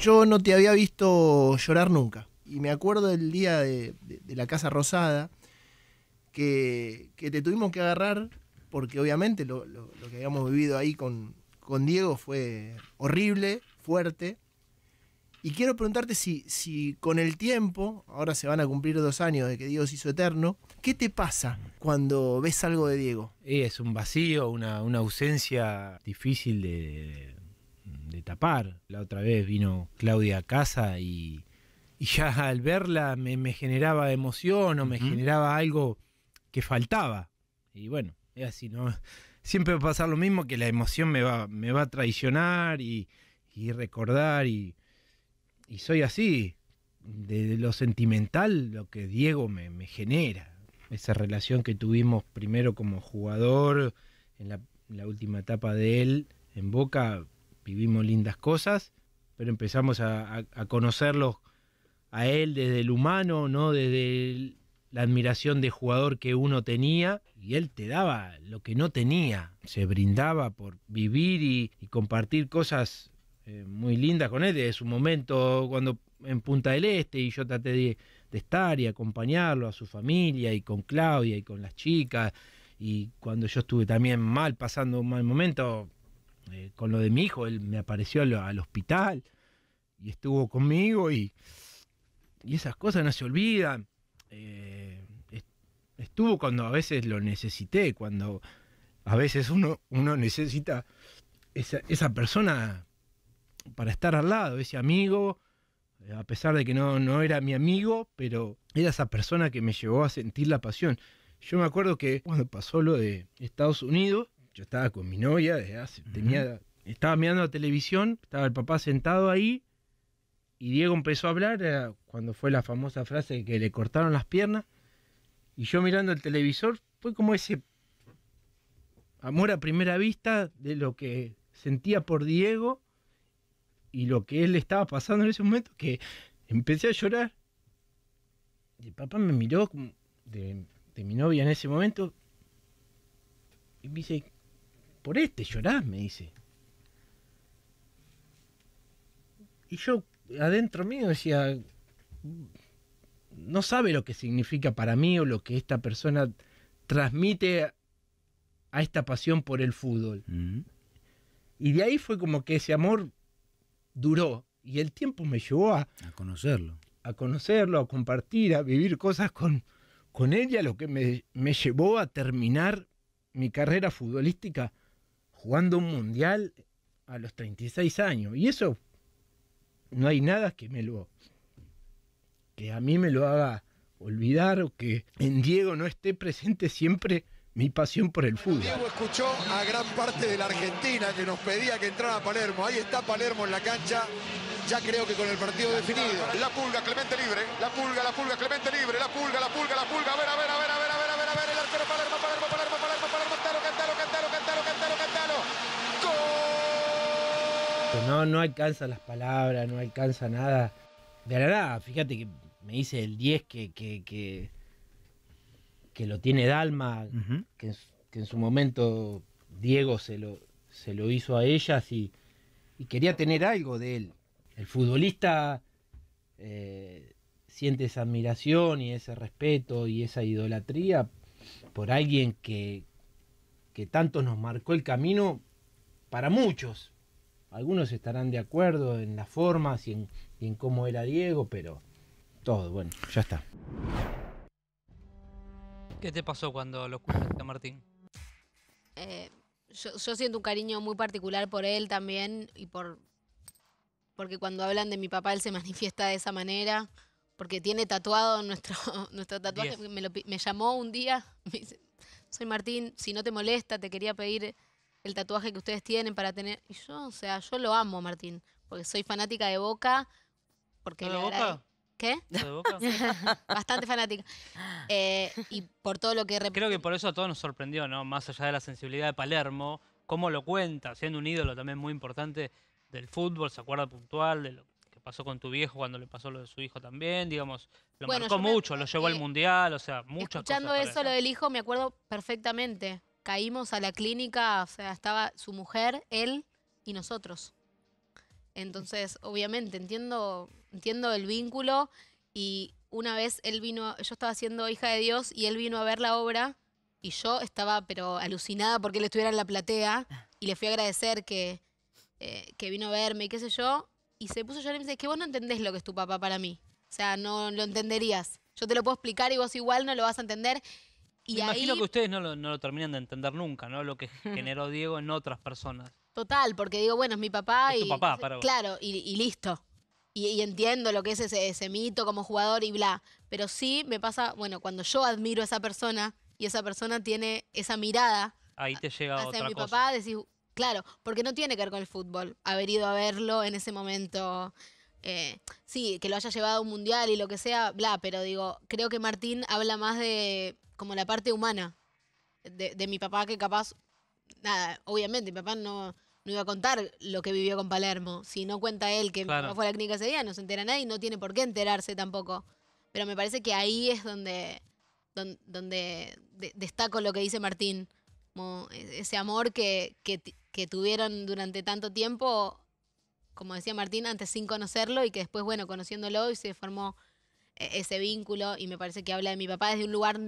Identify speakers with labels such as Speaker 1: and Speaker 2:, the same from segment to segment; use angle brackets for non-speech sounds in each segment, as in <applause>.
Speaker 1: Yo no te había visto llorar nunca. Y me acuerdo del día de, la Casa Rosada, que, te tuvimos que agarrar, porque obviamente lo, lo, lo que habíamos vivido ahí con, Diego fue horrible, fuerte. Y quiero preguntarte si, si con el tiempo, ahora se van a cumplir dos años de que Dios hizo eterno, ¿qué te pasa cuando ves algo de Diego? Es un vacío, una, una ausencia difícil de, de tapar. La otra vez vino Claudia a casa y, ya al verla me, generaba emoción o me generaba algo que faltaba. Y bueno, es así, ¿no? Siempre va a pasar lo mismo que la emoción me va, me va a traicionar y, recordar y, soy así. De, lo sentimental, lo que Diego me, genera. Esa relación que tuvimos primero como jugador en la última etapa de él en Boca vivimos lindas cosas, pero empezamos a, a conocerlo a él desde el humano, no desde la admiración de jugador que uno tenía y él te daba lo que no tenía. Se brindaba por vivir y, compartir cosas eh, muy lindas con él desde su momento cuando en Punta del Este y yo traté de, estar y acompañarlo a su familia y con Claudia y con las chicas y cuando yo estuve también mal pasando un mal momento eh, con lo de mi hijo, él me apareció al, hospital y estuvo conmigo y, esas cosas no se olvidan. Eh, estuvo cuando a veces lo necesité, cuando a veces uno, uno necesita esa, esa persona para estar al lado, ese amigo, eh, a pesar de que no, no era mi amigo, pero era esa persona que me llevó a sentir la pasión. Yo me acuerdo que cuando pasó lo de Estados Unidos, yo estaba con mi novia, tenía, estaba mirando la televisión, estaba el papá sentado ahí, y Diego empezó a hablar cuando fue la famosa frase que le cortaron las piernas, y yo mirando el televisor, fue como ese amor a primera vista de lo que sentía por Diego y lo que él estaba pasando en ese momento, que empecé a llorar. Y el papá me miró de, de mi novia en ese momento y me dice, por este, llorás, me dice. Y yo adentro mío decía, no sabe lo que significa para mí o lo que esta persona transmite a esta pasión por el fútbol. Mm. Y de ahí fue como que ese amor duró y el tiempo me llevó a, conocerlo. A conocerlo, a compartir, a vivir cosas con, con ella, lo que me llevó a terminar mi carrera futbolística jugando un mundial a los 36 años. Y eso no hay nada que me lo que a mí me lo haga olvidar o que en Diego no esté presente siempre mi pasión por el fútbol. Diego escuchó a gran parte de la Argentina que nos pedía que entrara a Palermo. Ahí está Palermo en la cancha. Ya creo que con el partido definido. La pulga, Clemente libre. La pulga, la pulga, Clemente libre. La pulga, la pulga, la pulga. A ver, a ver, a ver, a ver, a ver, a ver, El arquero Palermo, Palermo, Palermo. No, no alcanza las palabras, no alcanza nada. De la fíjate que me dice el 10 que, que, que, que lo tiene Dalma, que, en su momento Diego se lo, se lo hizo a ellas y, y quería tener algo de él. El futbolista eh, siente esa admiración y ese respeto y esa idolatría por alguien que, que tanto nos marcó el camino para muchos, algunos estarán de acuerdo en las formas y en, cómo era Diego, pero todo, bueno, ya está.
Speaker 2: ¿Qué te pasó cuando lo escuchaste, Martín?
Speaker 3: Eh, yo, siento un cariño muy particular por él también y por. Porque cuando hablan de mi papá, él se <laughs> manifiesta de esa manera. Porque tiene tatuado nuestro, <laughs> nuestro tatuaje. Me, me, llamó un día, <laughs> me dice: Soy Martín, si no te molesta, te quería pedir el tatuaje que ustedes tienen para tener. Y yo, o sea, yo lo amo, Martín, porque soy fanática de Boca. Porque ¿De Boca? ¿Qué? <laughs> Bastante fanática. Eh, y
Speaker 2: por todo lo que... Creo que por eso todo todos nos sorprendió, ¿no? Más allá de la sensibilidad de Palermo, cómo lo cuenta, siendo un ídolo también muy importante del fútbol, se acuerda puntual de lo que pasó con tu viejo cuando le pasó lo de su hijo también, digamos, lo marcó mucho, lo llevó al mundial, o sea, muchas Escuchando eso, lo del
Speaker 3: hijo, me acuerdo perfectamente caímos a la clínica, o sea, estaba su mujer, él y nosotros. Entonces, obviamente, entiendo, entiendo el vínculo y una vez él vino, yo estaba siendo hija de Dios y él vino a ver la obra y yo estaba pero alucinada porque él estuviera en la platea y le fui a agradecer que, eh, que vino a verme y qué sé yo. Y se puso yo le y me dice, que vos no entendés lo que es tu papá para mí. O sea, no lo entenderías. Yo te lo puedo explicar y vos igual no lo vas a entender.
Speaker 2: Y Me imagino que ustedes no lo, terminan de entender nunca, ¿no? Lo que <laughs> generó Diego en otras personas.
Speaker 3: Total, porque digo, bueno, es mi papá y. Tu papá, para Claro, y, listo. Y, entiendo lo que es ese, mito como jugador y bla. Pero sí me pasa, bueno, cuando yo admiro a esa persona y esa persona tiene esa mirada.
Speaker 2: Ahí te llega hacia otra mi papá,
Speaker 3: decís, claro, porque no tiene que ver con el fútbol, haber ido a verlo en ese momento eh, sí, que lo haya llevado a un mundial y lo que sea, bla, pero digo, creo que Martín habla más de como la parte humana de, de mi papá que capaz, nada, obviamente, mi papá no, no iba a contar lo que vivió con Palermo. Si no cuenta él que fue a la clínica ese día, no se entera nadie y no tiene por qué enterarse tampoco. Pero me parece que ahí es donde, donde, destaco lo que dice Martín. Como e-, ese amor que, que, que tuvieron durante tanto tiempo como decía Martín, antes sin conocerlo y que después, bueno, conociéndolo hoy se formó eh, ese vínculo y me parece que habla de mi papá desde un lugar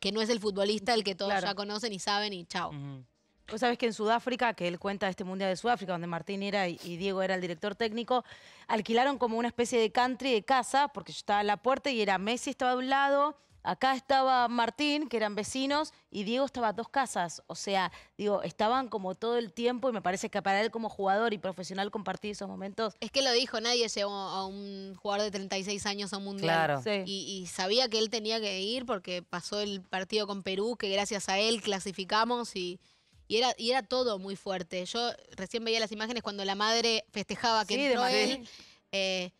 Speaker 3: que no es el futbolista, el que todos ya conocen y saben y chao. Vos sabés que en Sudáfrica, que él cuenta este Mundial de Sudáfrica, donde Martín era y, Diego era el director técnico, alquilaron como una especie de country de casa, porque yo estaba en la puerta y era Messi estaba a un lado, acá estaba Martín, que eran vecinos, y Diego estaba a dos casas. O sea, digo, estaban como todo el tiempo y me parece que para él como jugador y profesional compartir esos momentos. Es que lo dijo, nadie llegó a un jugador de 36 años a un mundial. Y, sabía que él tenía que ir porque pasó el partido con Perú, que gracias a él clasificamos y... era, todo muy fuerte. Yo recién veía las imágenes cuando la madre festejaba que entró él. Eh,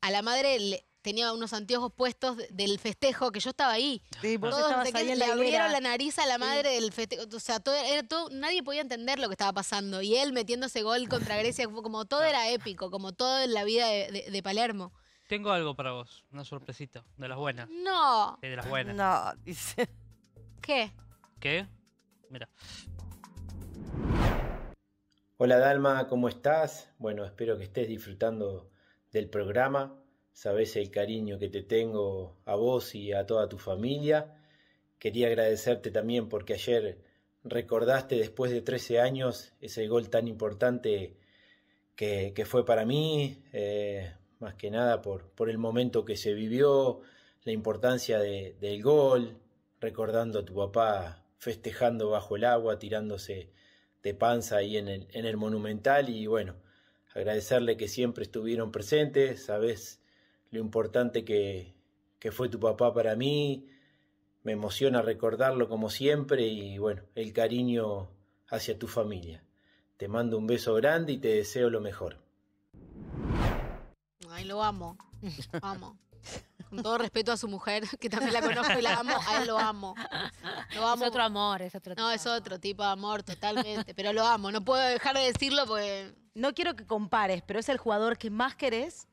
Speaker 3: a la madre le, tenía unos anteojos puestos del festejo, que yo estaba ahí. Todos le abrieron la nariz a la madre del festejo. O sea, todo, nadie podía entender lo que estaba pasando. Y él metiéndose gol contra <laughs> Grecia, como todo era épico, como todo en la vida de, Palermo.
Speaker 2: Tengo algo para vos, una sorpresita, de las buenas. No. de las buenas. No, dice. ¿Qué? ¿Qué? Mira.
Speaker 1: Hola Dalma, ¿cómo estás? Bueno, espero que estés disfrutando del programa sabes el cariño que te tengo a vos y a toda tu familia. Quería agradecerte también porque ayer recordaste después de 13 años ese gol tan importante que, fue para mí, eh, más que nada por, por, el momento que se vivió, la importancia del gol, recordando a tu papá festejando bajo el agua, tirándose de panza ahí en el, en el Monumental y bueno, agradecerle que siempre estuvieron presentes, sabes lo importante que, que fue tu papá para mí. Me emociona recordarlo como siempre y bueno, el cariño hacia tu familia. Te mando un beso grande y te deseo lo mejor.
Speaker 3: Ay, lo amo, amo. Con todo respeto a su mujer, <laughs> que también la conozco y la amo, a lo amo. Lo amo. Es otro amor, es otro tipo. No, es otro tipo de amor totalmente, pero lo amo. No puedo dejar de decirlo porque... No quiero que compares, pero es el jugador que más querés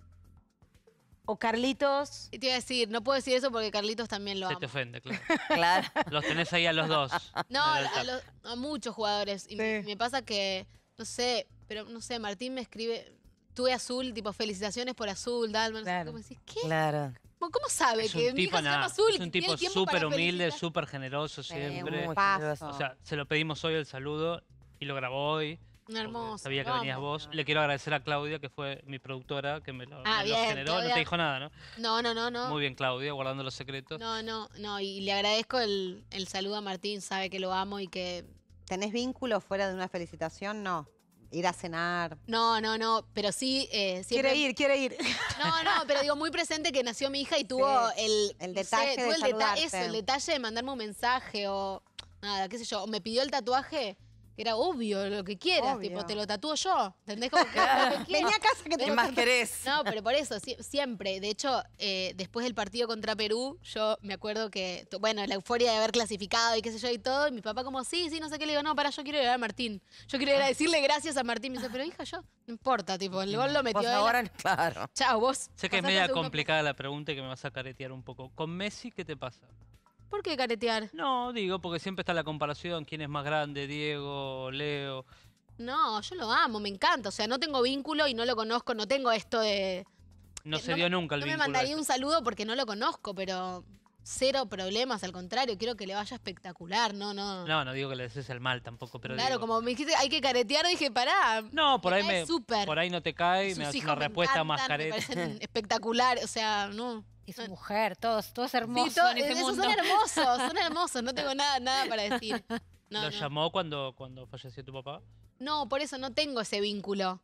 Speaker 3: o Carlitos. Te iba a decir, no puedo decir eso porque Carlitos también lo Se te ofende, claro. <laughs> claro.
Speaker 2: Los tenés ahí a los dos. No, a,
Speaker 3: los, muchos jugadores. Y me, pasa que, no sé, pero no sé, Martín me escribe, tuve azul, tipo, felicitaciones por azul, Dalman. Claro. cómo
Speaker 2: ¿qué? Claro.
Speaker 3: ¿Cómo sabe que un tipo, Azul? Es un tipo súper humilde,
Speaker 2: súper generoso siempre. o sea, se lo pedimos hoy el saludo y lo grabó hoy. Hermoso. Sabía que venías vos. Le quiero agradecer a Claudia, que fue mi productora, que me lo, ah, generó. No te dijo nada, ¿no? No, no, no, no. Muy bien, Claudia, guardando los secretos. No,
Speaker 3: no, no. Y le agradezco el, saludo a Martín, sabe que lo amo y que. ¿Tenés vínculo fuera de una felicitación? No ir a cenar. No, no, no, pero sí... Eh, quiere ir, quiere ir. <laughs> No, no, pero digo, muy presente que nació mi hija y tuvo el... El detalle de eso, el detalle de mandarme un mensaje o... Nada, qué sé yo, o me pidió el tatuaje era obvio lo que quieras, tipo, te lo tatúo yo. ¿Entendés? Como Venía a casa que te más querés? No, pero por eso, siempre. De hecho, eh, después del partido contra Perú, yo me acuerdo que, bueno, la euforia de haber clasificado y qué sé yo y todo, y mi papá como, sí, sí, no sé qué, le digo, no, para, yo quiero ir a Martín. Yo quiero ir a ah. decirle gracias a Martín. Me dice, pero hija, yo, no importa, tipo, el gol lo metió ¿Vos
Speaker 2: claro. Chao, vos. Sé que es media complicada la pregunta y que me vas a caretear un poco. ¿Con Messi qué te pasa? ¿Por qué caretear? No, digo, porque siempre está la comparación, quién es más grande, Diego, Leo.
Speaker 3: No, yo lo amo, me encanta. O sea, no tengo vínculo y no lo conozco, no tengo esto de...
Speaker 2: No eh, se dio nunca el no vínculo. me mandaría este. un
Speaker 3: saludo porque no lo conozco, pero cero problemas, al contrario, quiero que le vaya espectacular, no, no.
Speaker 2: No, no digo que le desees el mal tampoco, pero Claro,
Speaker 3: como me dijiste, hay que caretear, dije, pará. No, por ahí me por ahí
Speaker 2: no te cae, me hace una respuesta más careta. <laughs>
Speaker 3: espectacular, o sea, no y su mujer, todos, todos eh, hermosos. son hermosos, <laughs> son hermosos, no tengo nada, nada para decir.
Speaker 2: ¿Lo llamó cuando, cuando falleció tu papá?
Speaker 3: No, por eso no tengo ese vínculo.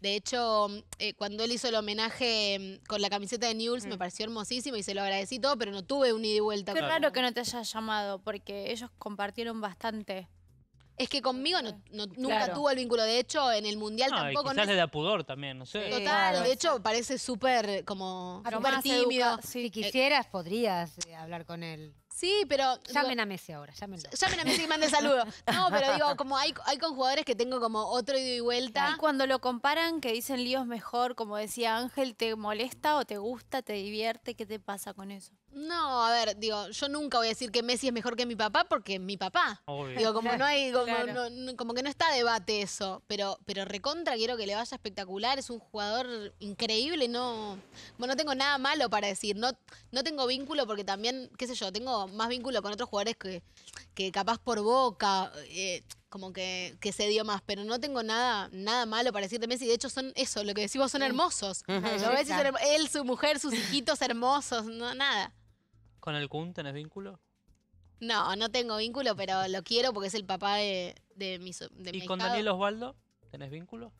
Speaker 3: De hecho, eh, cuando él hizo el homenaje mm, con la camiseta de Newell's, me mm. pareció hermosísimo y se lo agradecí todo, pero no tuve un ida y vuelta. Qué raro que no te haya llamado, porque ellos compartieron bastante. Es que conmigo nunca tuvo el vínculo. De hecho, en el mundial tampoco. quizás no es- le da
Speaker 2: pudor también, no sé. Total,
Speaker 3: de hecho, parece súper como tímido. Si eh, quisieras, podrías eh, hablar con él. Sí, pero. Llamen a Messi ahora, llámenlo. Llamen a Messi y mande saludos. <laughs> No, pero digo, como hay, hay con jugadores que tengo como otro ido y vuelta. Y cuando lo comparan, que dicen líos mejor, como decía Ángel, ¿te molesta o te gusta, te divierte? ¿Qué te pasa con eso? No, a ver, digo, yo nunca voy a decir que Messi es mejor que mi papá porque es mi papá. Digo, como no hay, como, que no está debate eso, pero, pero recontra quiero que le vaya espectacular, es un jugador increíble, no, bueno, no tengo nada malo para decir, no, no tengo vínculo porque también, qué sé yo, tengo más vínculo con otros jugadores que, que capaz por boca, eh, como que, que, se dio más, pero no tengo nada, nada malo para decirte Messi. De hecho, son eso, lo que decimos son hermosos.
Speaker 2: él,
Speaker 3: su mujer, sus hijitos hermosos, no, nada.
Speaker 2: ¿Con el Kun tenés vínculo?
Speaker 3: No, no tengo vínculo, pero lo quiero porque es el papá de, mi, ¿Y con Daniel
Speaker 2: Osvaldo tenés vínculo?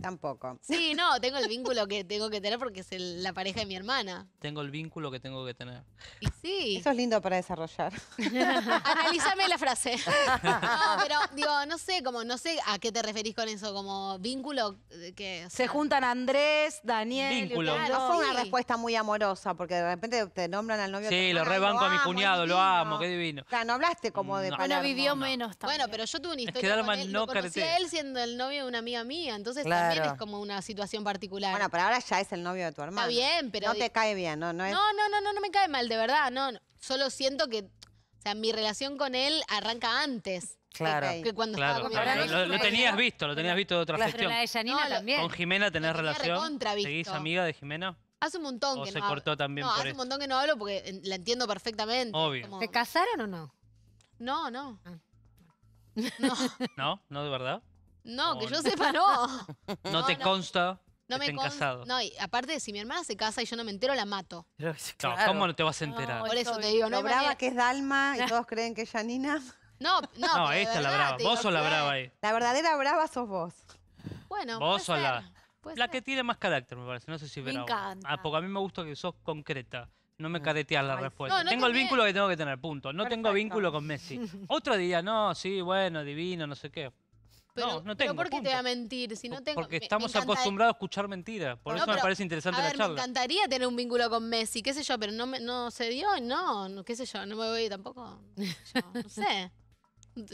Speaker 2: Tampoco.
Speaker 3: Sí, no, tengo el vínculo que tengo que tener porque es la pareja de mi hermana.
Speaker 2: Tengo el vínculo que tengo que tener.
Speaker 3: Y sí. Eso es lindo para desarrollar. <laughs> Analízame la frase. <laughs> No, pero digo, no sé, como no sé a qué te referís con eso, como vínculo eh, que Se juntan Andrés, Daniel. Vínculo. No fue una respuesta muy amorosa, porque de repente te nombran al novio. Sí, lo rebanco a mi cuñado, lo amo, qué
Speaker 2: divino. no hablaste como de Bueno, vivió
Speaker 3: menos también. Bueno, pero yo tuve una historia con él, no lo él siendo el novio de una amiga mía, entonces también es como una situación particular. Bueno, pero
Speaker 2: ahora ya es el novio de tu hermano. Está bien, pero... No te cae bien, ¿no? No, no,
Speaker 3: no, no, no, me cae mal, de verdad. No, Solo siento que, o sea, mi relación con él arranca antes. Claro. Que, cuando estaba con mi lo, lo, tenías visto, lo tenías visto de otra la de Janina también. ¿Con
Speaker 2: Jimena tenés relación? ¿Seguís amiga de Jimena?
Speaker 3: Hace un montón o que se no también no, hace un montón que no hablo porque eh, la entiendo perfectamente. Obvio. ¿Se casaron o no? No, no.
Speaker 2: No. ¿No? ¿No de verdad? No, que yo sepa, no. No, te consta No me estén casados.
Speaker 3: No, y aparte, si mi hermana se casa y yo no me entero, la mato. ¿cómo no te vas a enterar? Por eso te digo, no brava que es Dalma y <laughs> todos creen que es Janina. No, no, No, esta es la brava. Vos sos la
Speaker 2: brava ahí. La
Speaker 3: verdadera brava sos vos. Bueno,
Speaker 2: Vos puede la- La que tiene más carácter, me parece. No sé si Me encanta. Ah, porque a mí me gusta que sos concreta. No me careteas la respuesta. tengo el vínculo que tengo que tener, punto. No tengo vínculo con Messi. Otro día, no, sí, bueno, divino, no sé qué
Speaker 3: pero, no, no tengo, ¿por qué te voy a mentir? Si no tengo, Porque estamos acostumbrados
Speaker 2: a escuchar mentiras. Por eso
Speaker 3: me parece interesante la charla. Me encantaría tener un vínculo con Messi, qué sé yo, pero no, no se dio, no, no, qué sé yo, no me voy tampoco. Yo, no sé.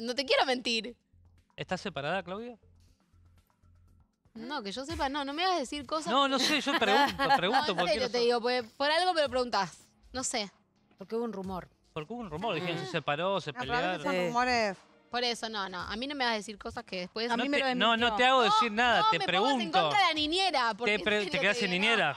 Speaker 3: No te quiero mentir.
Speaker 2: ¿Estás separada, Claudia?
Speaker 3: No, que yo sepa, no, no me vas a decir cosas. No, no sé, yo pregunto, <laughs> pregunto. No, te digo, pues, por, algo me lo preguntás. No sé. Porque hubo un rumor.
Speaker 2: Porque hubo un rumor, dijeron, se ah. separó, se pelearon. Son rumores
Speaker 3: por eso, no, no. A mí no me vas a decir cosas que después. A no, me no, no te hago decir nada, no, te me pregunto. en contra de la niñera. Te, pre- <laughs> te, en
Speaker 2: niñera.